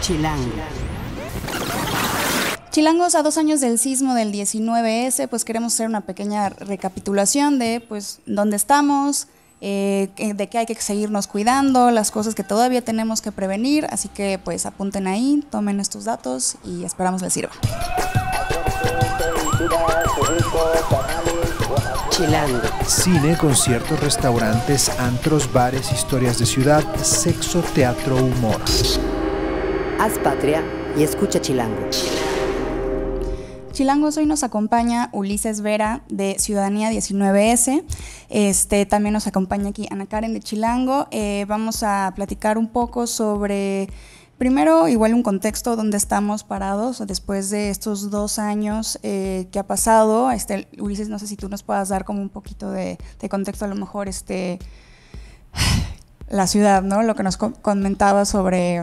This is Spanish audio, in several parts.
Chilango. Chilangos, a dos años del sismo del 19S, pues queremos hacer una pequeña recapitulación de pues dónde estamos, eh, de qué hay que seguirnos cuidando, las cosas que todavía tenemos que prevenir, así que pues apunten ahí, tomen estos datos y esperamos les sirva. Chilango. Cine, conciertos, restaurantes, antros, bares, historias de ciudad, sexo, teatro, humor. Haz patria y escucha Chilango. Chilango, hoy nos acompaña Ulises Vera de Ciudadanía 19S. Este, también nos acompaña aquí Ana Karen de Chilango. Eh, vamos a platicar un poco sobre primero, igual un contexto donde estamos parados después de estos dos años eh, que ha pasado. Este, Ulises, no sé si tú nos puedas dar como un poquito de, contexto, a lo mejor este, la ciudad, ¿no? Lo que nos comentaba sobre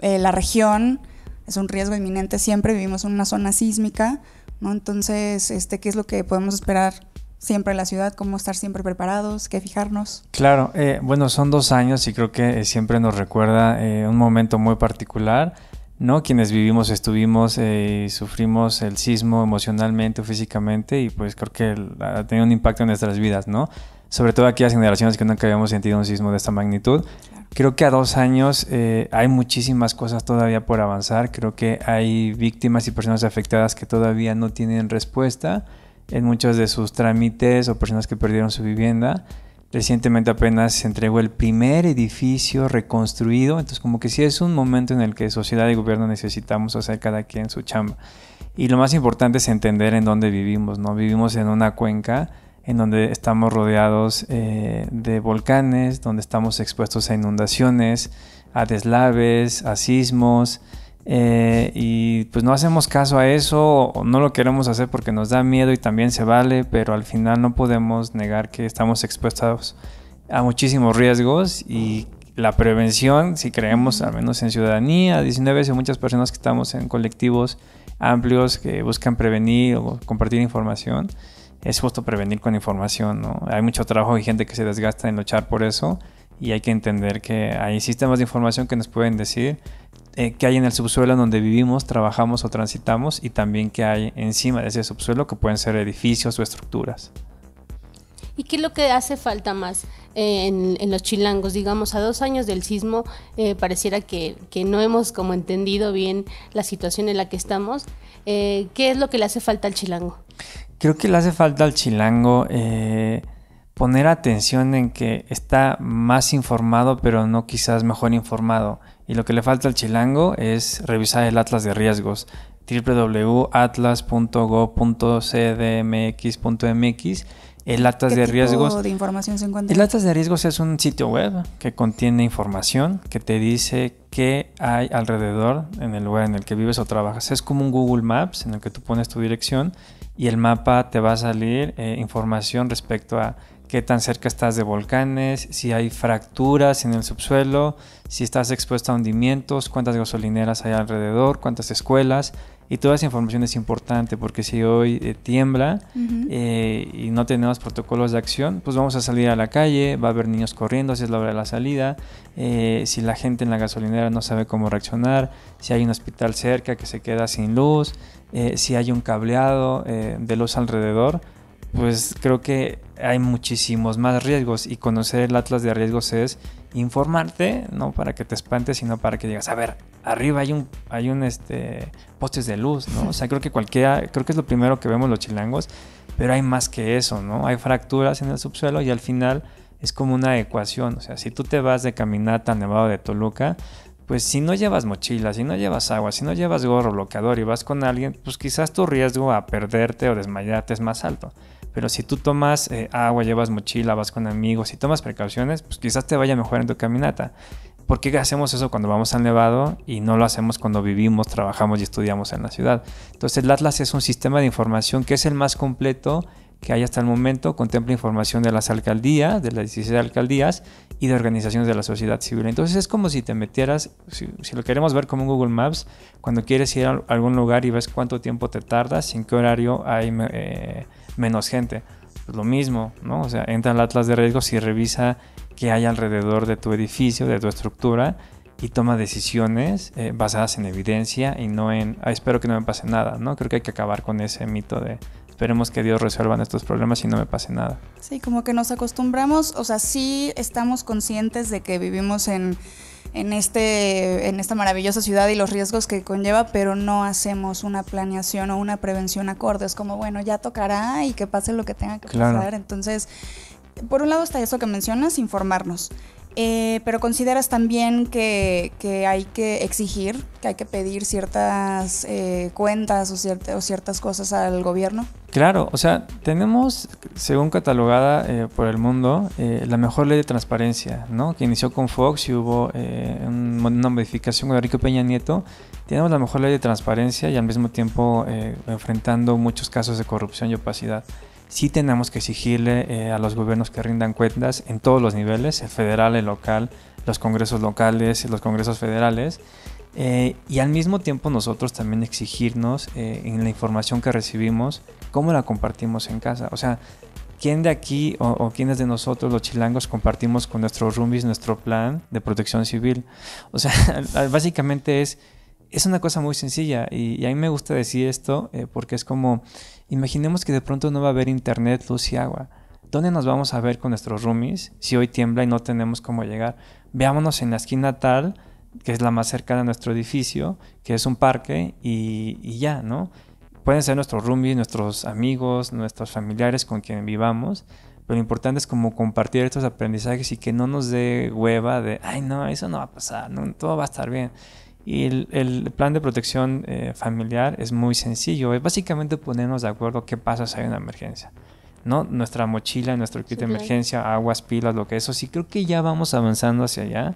eh, la región, es un riesgo inminente siempre, vivimos en una zona sísmica, ¿no? Entonces, este, ¿qué es lo que podemos esperar siempre en la ciudad, cómo estar siempre preparados, qué fijarnos. Claro, eh, bueno, son dos años y creo que eh, siempre nos recuerda eh, un momento muy particular, ¿no? Quienes vivimos, estuvimos y sufrimos el sismo emocionalmente o físicamente y pues creo que ha tenido un impacto en nuestras vidas, ¿no? Sobre todo aquellas generaciones que nunca habíamos sentido un sismo de esta magnitud. Creo que a dos años hay muchísimas cosas todavía por avanzar. Creo que hay víctimas y personas afectadas que todavía no tienen respuesta en muchos de sus trámites o personas que perdieron su vivienda. Recientemente apenas se entregó el primer edificio reconstruido, entonces como que sí es un momento en el que sociedad y gobierno necesitamos hacer cada quien su chamba. Y lo más importante es entender en dónde vivimos, ¿no? Vivimos en una cuenca en donde estamos rodeados eh, de volcanes, donde estamos expuestos a inundaciones, a deslaves, a sismos, eh, y pues no hacemos caso a eso, o no lo queremos hacer porque nos da miedo y también se vale, pero al final no podemos negar que estamos expuestos a muchísimos riesgos y la prevención, si creemos al menos en ciudadanía, 19 veces muchas personas que estamos en colectivos amplios que buscan prevenir o compartir información, es justo prevenir con información, ¿no? Hay mucho trabajo y gente que se desgasta en luchar por eso y hay que entender que hay sistemas de información que nos pueden decir eh, qué hay en el subsuelo en donde vivimos, trabajamos o transitamos y también qué hay encima de ese subsuelo que pueden ser edificios o estructuras. ¿Y qué es lo que hace falta más en, los chilangos? Digamos, a dos años del sismo eh, pareciera que, que, no hemos como entendido bien la situación en la que estamos. Eh, ¿Qué es lo que le hace falta al chilango? Creo que le hace falta al chilango eh, poner atención en que está más informado, pero no quizás mejor informado. Y lo que le falta al chilango es revisar el atlas de riesgos www.atlas.go.cdmx.mx el Atlas ¿Qué de tipo Riesgos. De información se encuentra? El Atlas de Riesgos es un sitio web que contiene información que te dice qué hay alrededor en el lugar en el que vives o trabajas. Es como un Google Maps en el que tú pones tu dirección y el mapa te va a salir eh, información respecto a qué tan cerca estás de volcanes, si hay fracturas en el subsuelo, si estás expuesto a hundimientos, cuántas gasolineras hay alrededor, cuántas escuelas. Y toda esa información es importante porque si hoy eh, tiembla eh, y no tenemos protocolos de acción, pues vamos a salir a la calle, va a haber niños corriendo si es la hora de la salida, eh, si la gente en la gasolinera no sabe cómo reaccionar, si hay un hospital cerca que se queda sin luz, si hay un cableado de luz alrededor pues creo que hay muchísimos más riesgos y conocer el atlas de riesgos es informarte, no para que te espantes, sino para que digas, a ver, arriba hay un, hay un, este, postes de luz, ¿no? O sea, creo que cualquiera, creo que es lo primero que vemos los chilangos, pero hay más que eso, ¿no? Hay fracturas en el subsuelo y al final es como una ecuación, o sea, si tú te vas de caminata Nevado de Toluca, pues si no llevas mochila, si no llevas agua, si no llevas gorro bloqueador y vas con alguien, pues quizás tu riesgo a perderte o desmayarte es más alto. Pero si tú tomas eh, agua, llevas mochila, vas con amigos y tomas precauciones, pues quizás te vaya mejor en tu caminata. ¿Por qué hacemos eso cuando vamos al nevado y no lo hacemos cuando vivimos, trabajamos y estudiamos en la ciudad? Entonces el Atlas es un sistema de información que es el más completo que hay hasta el momento. Contempla información de las alcaldías, de las 16 alcaldías y de organizaciones de la sociedad civil. Entonces es como si te metieras, si, lo queremos ver como un Google Maps, cuando quieres ir a algún lugar y ves cuánto tiempo te tardas, en qué horario hay... Eh, menos gente. Pues lo mismo, ¿no? O sea, entra el atlas de riesgos y revisa qué hay alrededor de tu edificio, de tu estructura y toma decisiones eh, basadas en evidencia y no en, ah, espero que no me pase nada, ¿no? Creo que hay que acabar con ese mito de, esperemos que Dios resuelva estos problemas y no me pase nada. Sí, como que nos acostumbramos, o sea, sí estamos conscientes de que vivimos en en, este, en esta maravillosa ciudad y los riesgos que conlleva, pero no hacemos una planeación o una prevención acorde. Es como, bueno, ya tocará y que pase lo que tenga que pasar. Entonces, por un lado está eso que mencionas, informarnos. Eh, pero consideras también que, hay que exigir, que hay que pedir ciertas eh, cuentas o, ciertas cosas al gobierno? Claro, o sea, tenemos, según catalogada eh, por el mundo, la mejor ley de transparencia, ¿no? Que inició con Fox y hubo una modificación con Enrique Peña Nieto. Tenemos la mejor ley de transparencia y al mismo tiempo enfrentando muchos casos de corrupción y opacidad sí tenemos que exigirle eh, a los gobiernos que rindan cuentas en todos los niveles, el federal, el local, los congresos locales, los congresos federales, eh, y al mismo tiempo nosotros también exigirnos eh, en la información que recibimos, cómo la compartimos en casa. O sea, ¿quién de aquí o, quiénes de nosotros los chilangos compartimos con nuestros rumis nuestro plan de protección civil? O sea, básicamente es es una cosa muy sencilla y, a mí me gusta decir esto eh, porque es como, imaginemos que de pronto no va a haber internet, luz y agua. ¿Dónde nos vamos a ver con nuestros roomies si hoy tiembla y no tenemos cómo llegar? Veámonos en la esquina tal, que es la más cercana a nuestro edificio, que es un parque y, ya, ¿no? Pueden ser nuestros roomies, nuestros amigos, nuestros familiares con quien vivamos, pero lo importante es como compartir estos aprendizajes y que no nos dé hueva de, ay no, eso no va a pasar, todo va a estar bien. Y el, plan de protección eh, familiar es muy sencillo, es básicamente ponernos de acuerdo qué pasa si hay una emergencia. ¿no? Nuestra mochila, nuestro kit de emergencia, aguas, pilas, lo que eso. Sí, creo que ya vamos avanzando hacia allá.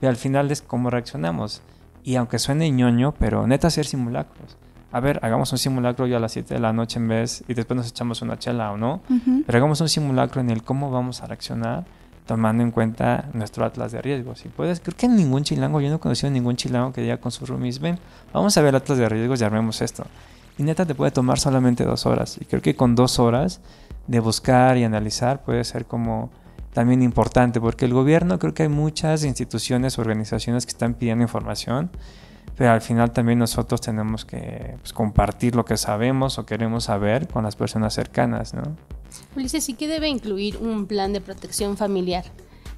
y al final es cómo reaccionamos. Y aunque suene ñoño, pero neta hacer simulacros. A ver, hagamos un simulacro ya a las 7 de la noche en vez y después nos echamos una chela o no. Pero hagamos un simulacro en el cómo vamos a reaccionar tomando en cuenta nuestro atlas de riesgos Si puedes, creo que en ningún chilango, yo no he conocido ningún chilango que diga con su roomies, ven, vamos a ver el atlas de riesgos y armemos esto. Y neta te puede tomar solamente dos horas. Y creo que con dos horas de buscar y analizar puede ser como también importante, porque el gobierno creo que hay muchas instituciones, organizaciones que están pidiendo información, pero al final también nosotros tenemos que pues, compartir lo que sabemos o queremos saber con las personas cercanas, ¿no? Ulises, ¿y qué debe incluir un plan de protección familiar?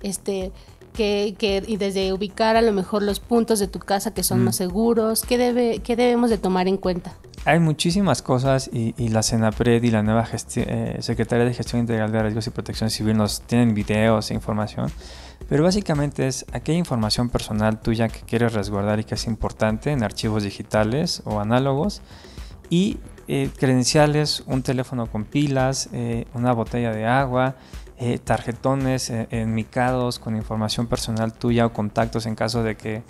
Este, que, y desde ubicar a lo mejor los puntos de tu casa que son mm. más seguros, ¿qué, debe, qué debemos de tomar en cuenta? Hay muchísimas cosas y, la CENAPRED y la nueva eh, Secretaría de Gestión Integral de Riesgos y Protección Civil nos tienen videos e información, pero básicamente es aquella información personal tuya que quieres resguardar y que es importante en archivos digitales o análogos y eh, credenciales, un teléfono con pilas, eh, una botella de agua, eh, tarjetones eh, enmicados con información personal tuya o contactos en caso de que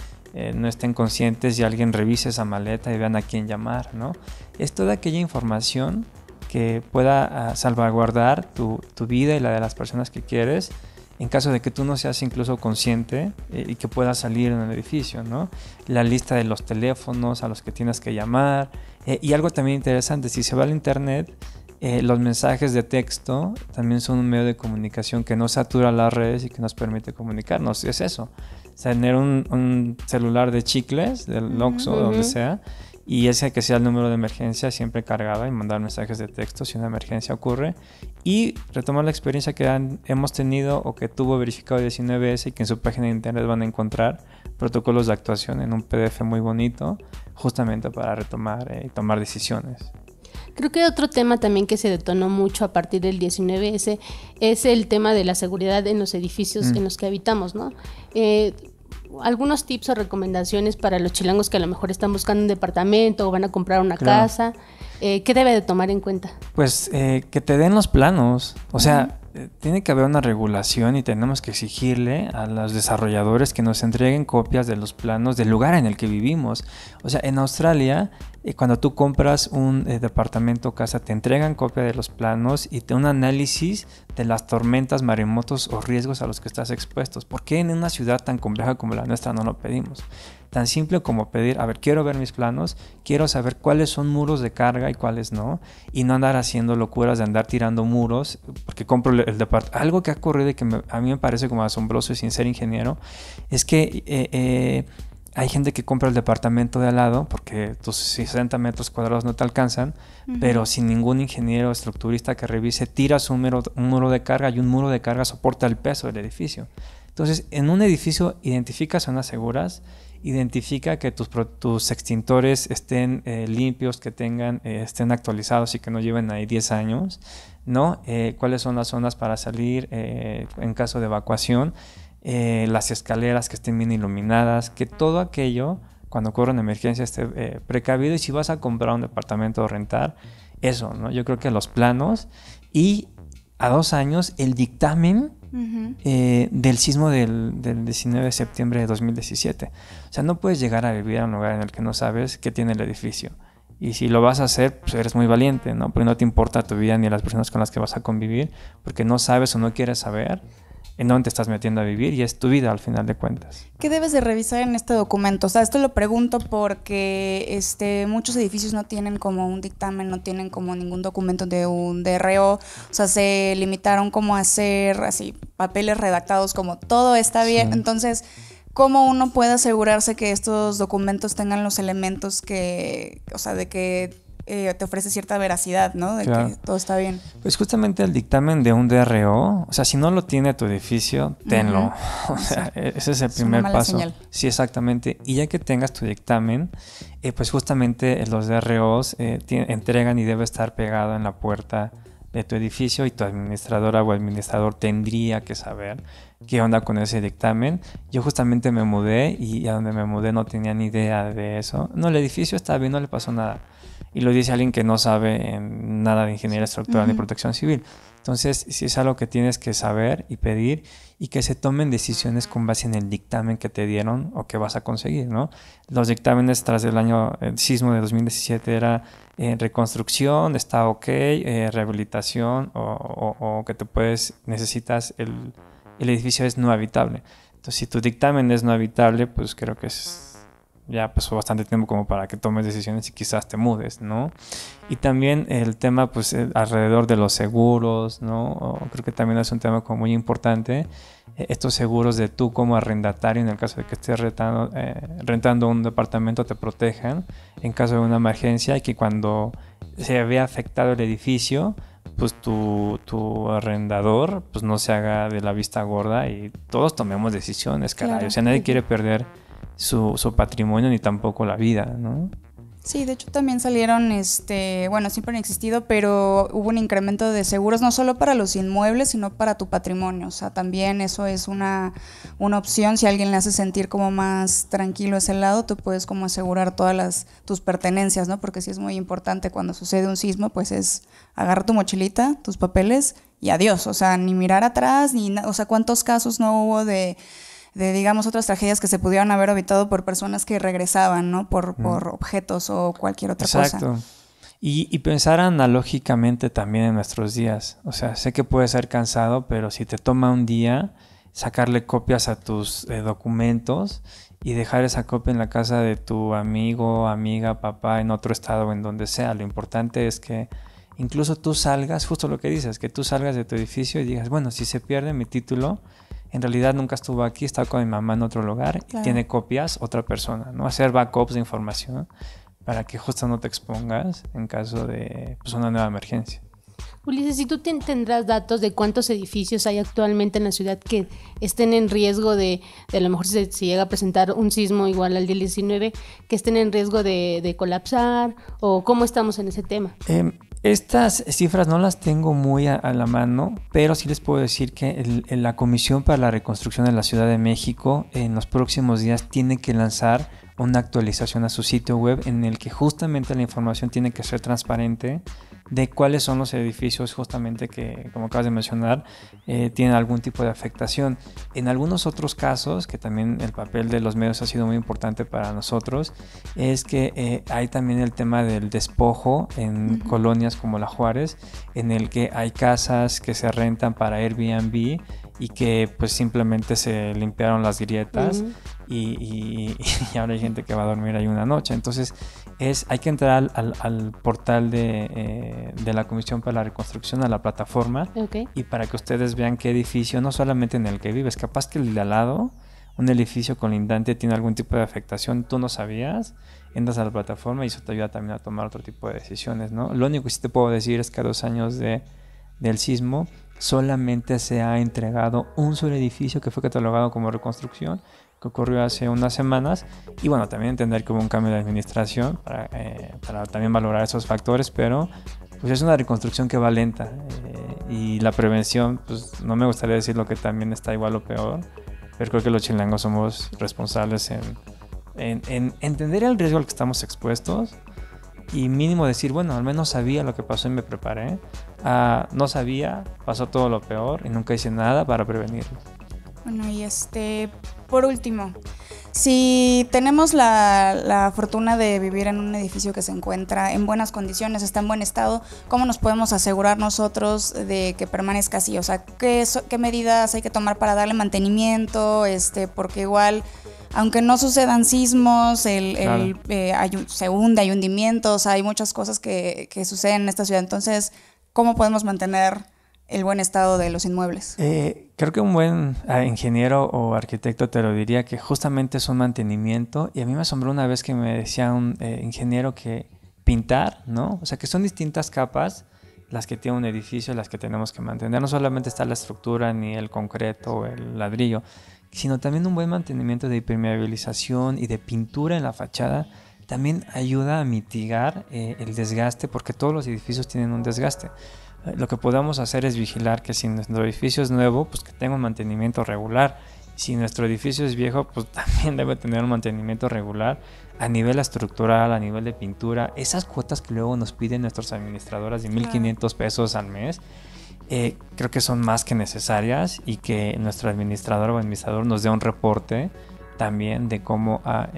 no estén conscientes y alguien revise esa maleta y vean a quién llamar, Es toda aquella información que pueda ah, salvaguardar tu vida y la de las personas que quieres en caso de que tú no seas incluso consciente eh, y que puedas salir en el edificio, La lista de los teléfonos a los que tienes que llamar. Eh, y algo también interesante, si se va al internet, eh, los mensajes de texto también son un medio de comunicación que no satura las redes y que nos permite comunicarnos. Es eso. tener un, celular de chicles, del LOX o de donde sea, y ese que sea el número de emergencia siempre cargada y mandar mensajes de texto si una emergencia ocurre y retomar la experiencia que han, hemos tenido o que tuvo verificado 19S y que en su página de internet van a encontrar protocolos de actuación en un PDF muy bonito justamente para retomar eh, y tomar decisiones. Creo que otro tema también que se detonó mucho a partir del 19S es el tema de la seguridad en los edificios mm. en los que habitamos, ¿no? Eh, algunos tips o recomendaciones para los chilangos que a lo mejor están buscando un departamento o van a comprar una casa? Eh, ¿Qué debe de tomar en cuenta? Pues eh, que te den los planos. O sea, eh, tiene que haber una regulación y tenemos que exigirle a los desarrolladores que nos entreguen copias de los planos del lugar en el que vivimos. O sea, en Australia cuando tú compras un eh, departamento o casa, te entregan copia de los planos y te un análisis de las tormentas, maremotos o riesgos a los que estás expuestos. ¿Por qué en una ciudad tan compleja como la nuestra no lo pedimos? Tan simple como pedir, a ver, quiero ver mis planos, quiero saber cuáles son muros de carga y cuáles no, y no andar haciendo locuras de andar tirando muros, porque compro el, departamento. Algo que ha ocurrido y que a mí me parece como asombroso y sin ser ingeniero, es que... Eh, eh, hay gente que compra el departamento de al lado porque tus pues, 60 metros cuadrados no te alcanzan, pero sin ningún ingeniero estructurista que revise, tiras un muro, muro de carga y un muro de carga soporta el peso del edificio. Entonces, en un edificio identifica zonas seguras, identifica que tus, tus extintores estén eh, limpios, que tengan, eh, estén actualizados y que no lleven ahí 10 años, ¿no? Eh, ¿Cuáles son las zonas para salir en caso de evacuación? Eh, las escaleras que estén bien iluminadas, que todo aquello, cuando ocurra una emergencia, esté eh, precavido. Y si vas a comprar un departamento o rentar, eso, ¿no? Yo creo que los planos y a dos años el dictamen eh, del sismo del, 19 de septiembre de 2017. O sea, no puedes llegar a vivir a un lugar en el que no sabes qué tiene el edificio. Y si lo vas a hacer, pues eres muy valiente, ¿no? Porque no te importa tu vida ni las personas con las que vas a convivir, porque no sabes o no quieres saber en dónde te estás metiendo a vivir y es tu vida al final de cuentas. ¿Qué debes de revisar en este documento? O sea, esto lo pregunto porque este, muchos edificios no tienen como un dictamen, no tienen como ningún documento de un DRO, o sea, se limitaron como a hacer así papeles redactados como todo está bien, entonces cómo uno puede asegurarse que estos documentos tengan los elementos que, o sea, de que eh, te ofrece cierta veracidad, ¿no? De que todo está bien. Pues justamente el dictamen de un DRO, o sea, si no lo tiene tu edificio, tenlo. O sea, e-, ese es el primer paso. Sí, exactamente. Y ya que tengas tu dictamen, eh, pues justamente los DROs eh, entregan y debe estar pegado en la puerta de tu edificio y tu administradora o administrador tendría que saber qué onda con ese dictamen. Yo justamente me mudé y a donde me mudé no tenía ni idea de eso. No, el edificio está bien, no le pasó nada y lo dice alguien que no sabe eh, nada de ingeniería estructural ni protección civil. Entonces, si es algo que tienes que saber y pedir y que se tomen decisiones con base en el dictamen que te dieron o que vas a conseguir, ¿no? Los dictámenes tras el año el sismo de 2017 era eh, reconstrucción, está ok, eh, rehabilitación o, o, que te puedes, necesitas, el, el edificio es no habitable. Entonces, si tu dictamen es no habitable, pues creo que es ya pasó bastante tiempo como para que tomes decisiones y quizás te mudes, ¿no? Y también el tema, pues, eh, alrededor de los seguros, ¿no? Creo que también es un tema como muy importante. Eh, estos seguros de tú como arrendatario, en el caso de que estés eh, rentando, un departamento, te protejan en caso de una emergencia y que cuando se vea afectado el edificio, pues tu, arrendador pues no se haga de la vista gorda y todos tomemos decisiones, caray. O sea, nadie quiere perder su, patrimonio ni tampoco la vida, ¿no? Sí, de hecho también salieron, este, bueno, siempre han existido, pero hubo un incremento de seguros no solo para los inmuebles, sino para tu patrimonio. O sea, también eso es una, opción. Si alguien le hace sentir como más tranquilo ese lado, tú puedes como asegurar todas las, tus pertenencias, ¿no? Porque sí es muy importante cuando sucede un sismo, pues es agarrar tu mochilita, tus papeles y adiós. O sea, ni mirar atrás, ni, o sea, cuántos casos no hubo de de, digamos, otras tragedias que se pudieran haber evitado por personas que regresaban, ¿no? Por, por objetos o cualquier otra cosa. Exacto. Y, y, pensar analógicamente también en nuestros días. O sea, sé que puede ser cansado, pero si te toma un día sacarle copias a tus eh, documentos y dejar esa copia en la casa de tu amigo, amiga, papá, en otro estado en donde sea. Lo importante es que incluso tú salgas, justo lo que dices, que tú salgas de tu edificio y digas, bueno, si se pierde mi título, en realidad nunca estuvo aquí, estaba con mi mamá en otro lugar y tiene copias otra persona, ¿no? Hacer backups de información para que justo no te expongas en caso de pues, una nueva emergencia. Ulises, si tú tendrás datos de cuántos edificios hay actualmente en la ciudad que estén en riesgo de, de a lo mejor si, llega a presentar un sismo igual al del 19, que estén en riesgo de, colapsar? ¿O cómo estamos en ese tema? Eh, estas cifras no las tengo muy a, la mano, pero sí les puedo decir que la Comisión para la Reconstrucción de la Ciudad de México en los próximos días tiene que lanzar una actualización a su sitio web en el que justamente la información tiene que ser transparente de cuáles son los edificios justamente que, como acabas de mencionar, eh, tienen algún tipo de afectación. En algunos otros casos, que también el papel de los medios ha sido muy importante para nosotros, es que eh, hay también el tema del despojo en colonias como la Juárez, en el que hay casas que se rentan para Airbnb y que pues simplemente se limpiaron las grietas y, y, ahora hay gente que va a dormir ahí una noche. Entonces, es hay que entrar al, portal eh, de, la Comisión para la Reconstrucción, a la plataforma, y para que ustedes vean qué edificio, no solamente en el que vives, capaz que el de al lado, un edificio colindante tiene algún tipo de afectación, tú no sabías, entras a la plataforma y eso te ayuda también a tomar otro tipo de decisiones, ¿no? Lo único que sí te puedo decir es que a dos años de, del sismo, solamente se ha entregado un solo edificio que fue catalogado como reconstrucción, que ocurrió hace unas semanas. Y bueno, también entender que hubo un cambio de administración para, eh, también valorar esos factores, pero pues es una reconstrucción que va lenta. Eh, y la prevención, pues no me gustaría decir lo que también está igual o peor, pero creo que los chilangos somos responsables en, en, en entender el riesgo al que estamos expuestos y mínimo decir, bueno, al menos sabía lo que pasó y me preparé Ah, no sabía, pasó todo lo peor y nunca hice nada para prevenirlo. Bueno, y este, por último, si tenemos la, la, fortuna de vivir en un edificio que se encuentra en buenas condiciones, está en buen estado, ¿cómo nos podemos asegurar nosotros de que permanezca así? O sea, ¿qué, qué medidas hay que tomar para darle mantenimiento? Este, porque igual aunque no sucedan sismos, el, eh, hay, se hunde, hay hundimientos, hay muchas cosas que, que, suceden en esta ciudad. Entonces, cómo podemos mantener el buen estado de los inmuebles? Eh, creo que un buen ah, ingeniero o arquitecto te lo diría que justamente es un mantenimiento. Y a mí me asombró una vez que me decía un eh, ingeniero que pintar, ¿no? O sea, que son distintas capas las que tiene un edificio, las que tenemos que mantener. No solamente está la estructura, ni el concreto, o el ladrillo, sino también un buen mantenimiento de impermeabilización y de pintura en la fachada también ayuda a mitigar eh, el desgaste, porque todos los edificios tienen un desgaste. Eh, lo que podemos hacer es vigilar que si nuestro edificio es nuevo, pues que tenga un mantenimiento regular. Si nuestro edificio es viejo, pues también debe tener un mantenimiento regular a nivel estructural, a nivel de pintura. Esas cuotas que luego nos piden nuestros administradoras de 1.500 pesos al mes, eh, creo que son más que necesarias y que nuestro administrador o administrador nos dé un reporte también de cómo... Ha,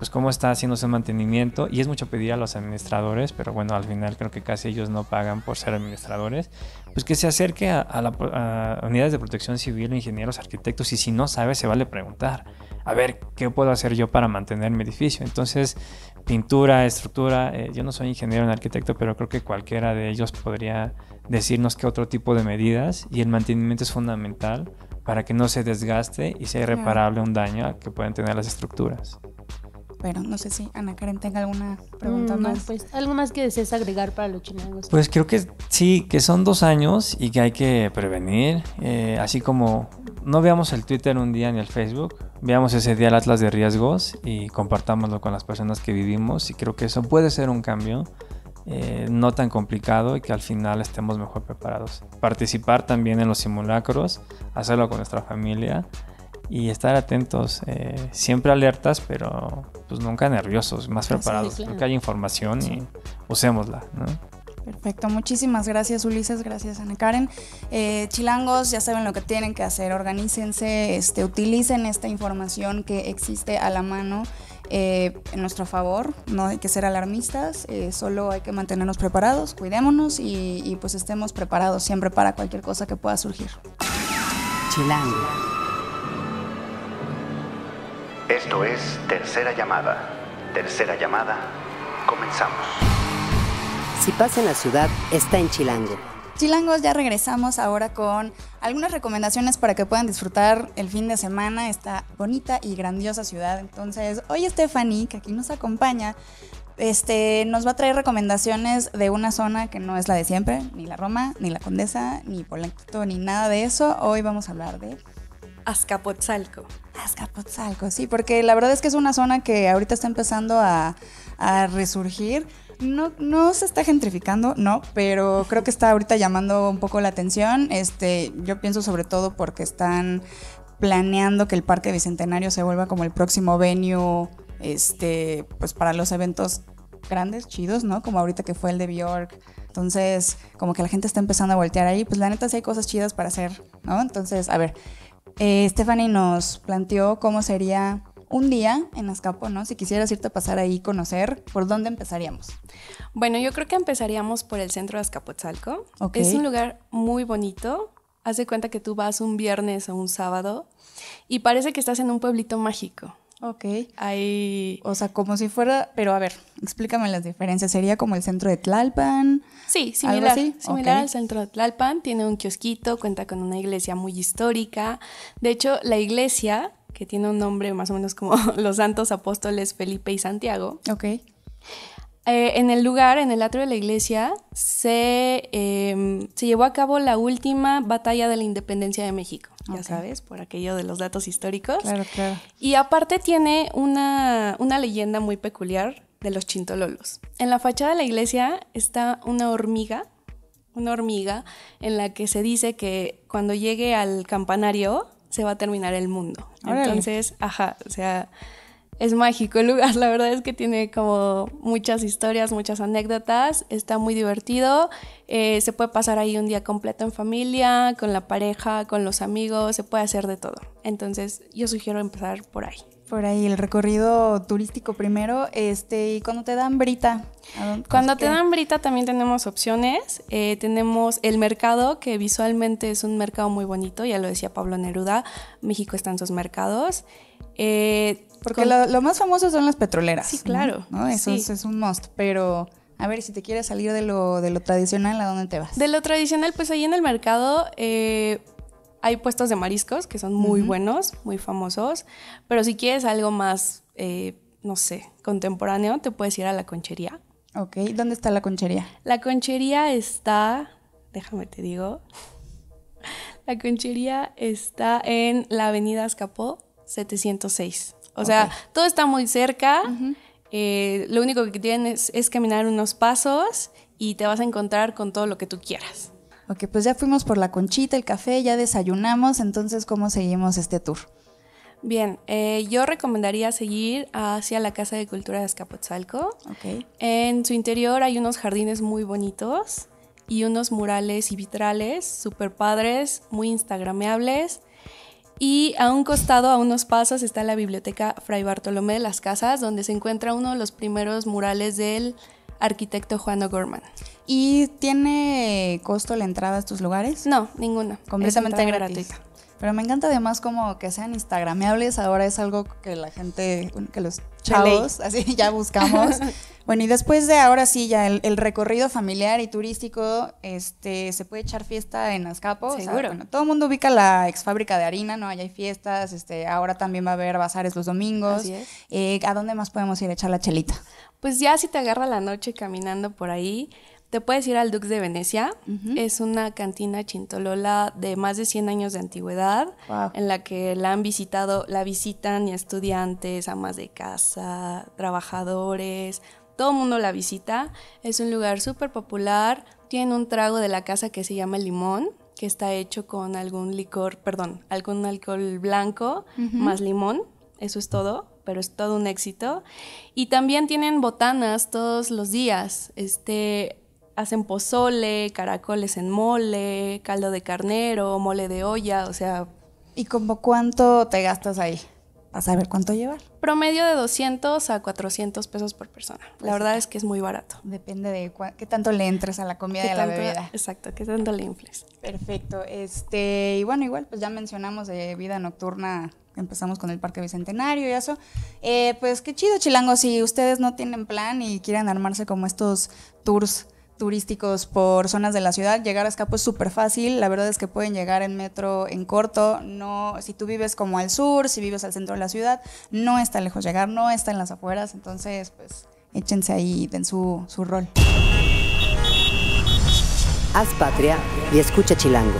pues cómo está haciendo su mantenimiento y es mucho pedir a los administradores, pero bueno, al final creo que casi ellos no pagan por ser administradores, pues que se acerque a, unidades de protección civil, ingenieros, arquitectos y si no sabe se vale preguntar, a ver, ¿qué puedo hacer yo para mantener mi edificio? Entonces, pintura, estructura, eh, yo no soy ingeniero ni arquitecto, pero creo que cualquiera de ellos podría decirnos qué otro tipo de medidas y el mantenimiento es fundamental para que no se desgaste y sea irreparable un daño que pueden tener las estructuras pero no sé si Ana Karen tenga alguna pregunta mm, más. Pues, ¿Algo más que desees agregar para los chilangos? Pues creo que sí, que son dos años y que hay que prevenir, eh, así como no veamos el Twitter un día ni el Facebook, veamos ese día el Atlas de Riesgos y compartámoslo con las personas que vivimos y creo que eso puede ser un cambio. Eh, no tan complicado y que al final estemos mejor preparados. Participar también en los simulacros, hacerlo con nuestra familia, y estar atentos, eh, siempre alertas, pero pues nunca nerviosos, más preparados, nunca hay información y usémosla, Perfecto, muchísimas gracias Ulises, gracias Ana Karen. Eh, chilangos, ya saben lo que tienen que hacer, organícense, este, utilicen esta información que existe a la mano eh, en nuestro favor, no hay que ser alarmistas, solo hay que mantenernos preparados, cuidémonos y, y pues estemos preparados siempre para cualquier cosa que pueda surgir. Chilango. Esto es Tercera Llamada. Tercera Llamada, comenzamos. Si pasa en la ciudad, está en Chilango. Chilangos, ya regresamos ahora con algunas recomendaciones para que puedan disfrutar el fin de semana esta bonita y grandiosa ciudad. Entonces, hoy Stephanie, que aquí nos acompaña, este, nos va a traer recomendaciones de una zona que no es la de siempre, ni la Roma, ni la Condesa, ni Polanco, ni nada de eso. Hoy vamos a hablar de Azcapotzalco. Azcapotzalco, sí, porque la verdad es que es una zona que ahorita está empezando a, resurgir. No, no, se está gentrificando, no, pero creo que está ahorita llamando un poco la atención. Este, yo pienso sobre todo porque están planeando que el Parque Bicentenario se vuelva como el próximo venue, este, pues para los eventos grandes, chidos, ¿no? Como ahorita que fue el de Bjork. Entonces, como que la gente está empezando a voltear ahí, pues la neta sí hay cosas chidas para hacer, ¿no? Entonces, a ver, eh, Stephanie nos planteó cómo sería un día en Azcapo, ¿no? Si quisieras irte a pasar ahí y conocer, ¿por dónde empezaríamos? Bueno, yo creo que empezaríamos por el centro de Azcapotzalco. Es un lugar muy bonito. Haz de cuenta que tú vas un viernes o un sábado y parece que estás en un pueblito mágico. Ok. Ahí. O sea, como si fuera. Pero a ver, Explícame las diferencias. ¿Sería como el centro de Tlalpan? Sí, similar. Similar al centro de Tlalpan. Tiene un kiosquito, cuenta con una iglesia muy histórica. De hecho, la iglesia, que tiene un nombre más o menos como los santos apóstoles Felipe y Santiago. Ok. Eh, en el lugar, en el atrio de la iglesia, em, se, llevó a cabo la última batalla de la independencia de México ya sabes, por aquello de los datos históricos. Claro, claro. Y aparte tiene una, una leyenda muy peculiar de los chintololos. En la fachada de la iglesia está una hormiga, una hormiga en la que se dice que cuando llegue al campanario se va a terminar el mundo. Entonces, ajá, o sea, es mágico el lugar. La verdad es que tiene como muchas historias, muchas anécdotas. Está muy divertido. Eh, se puede pasar ahí un día completo en familia, con la pareja, con los amigos. Se puede hacer de todo. Entonces, yo sugiero empezar por ahí por ahí, el recorrido turístico primero. Este, y cuando te dan brita. Cuando te dan brita también tenemos opciones. Eh, tenemos el mercado, que visualmente es un mercado muy bonito, ya lo decía Pablo Neruda, México está en sus mercados. Eh, Porque lo, más famoso son las petroleras. Sí, claro. Eso Es, un must, pero... A ver, si te quieres salir de lo, de lo tradicional, ¿a dónde te vas? De lo tradicional, pues ahí en el mercado eh, hay puestos de mariscos que son muy buenos, muy famosos, pero si quieres algo más, eh, no sé, contemporáneo, te puedes ir a la conchería. Ok, ¿dónde está la conchería? La conchería está, déjame te digo, la conchería está en la avenida Escapó 706. O sea, todo está muy cerca. Eh, lo único que tienes es caminar unos pasos y te vas a encontrar con todo lo que tú quieras ok, pues ya fuimos por la conchita, el café, ya desayunamos, entonces ¿cómo seguimos este tour? Bien, eh, yo recomendaría seguir hacia la Casa de Cultura de Escapotzalco. Okay. En su interior hay unos jardines muy bonitos y unos murales y vitrales súper padres, muy instagrameables. Y a un costado, a unos pasos, está la biblioteca Fray Bartolomé de las Casas, donde se encuentra uno de los primeros murales del arquitecto Juan O'Gorman. ¿Y tiene costo la entrada a estos lugares? No, ninguna. Completamente gratuita. Pero me encanta además como que sean instagrameables, ahora es algo que la gente, que los chavos, así ya buscamos. bueno, y después de ahora sí, ya el, recorrido familiar y turístico, este, se puede echar fiesta en Azcapo. Seguro. todo el mundo ubica la ex fábrica de harina, ¿no? Allá hay fiestas, este, ahora también va a haber bazares los domingos. Así eh, ¿A dónde más podemos ir a echar la chelita? Pues ya si te agarra la noche caminando por ahí, te puedes ir al Dux de Venecia. Es una cantina chintolola de más de 100 años de antigüedad, en la que la han visitado, la visitan estudiantes, amas de casa, trabajadores, todo el mundo la visita. Es un lugar súper popular. tiene un trago de la casa que se llama limón, que está hecho con algún licor, perdón, algún alcohol blanco más limón. Eso es todo pero es todo un éxito. Y también tienen botanas todos los días. Este, hacen pozole, caracoles en mole, caldo de carnero, mole de olla, o sea... ¿Y como cuánto te gastas ahí? a saber cuánto llevar. Promedio de 200 a 400 pesos por persona. la pues verdad es que es muy barato. Depende de qué tanto le entres a la comida y a la bebida. Exacto, qué tanto le infles. Perfecto. Este, y bueno, igual pues ya mencionamos de vida nocturna empezamos con el Parque Bicentenario y eso. Eh, pues qué chido, Chilango, si ustedes no tienen plan y quieren armarse como estos tours turísticos por zonas de la ciudad, llegar a Escapo es súper fácil, la verdad es que pueden llegar en metro en corto, no, si tú vives como al sur, si vives al centro de la ciudad, no está lejos llegar, no está en las afueras, entonces pues échense ahí, den su, su rol. Haz patria y escucha Chilango.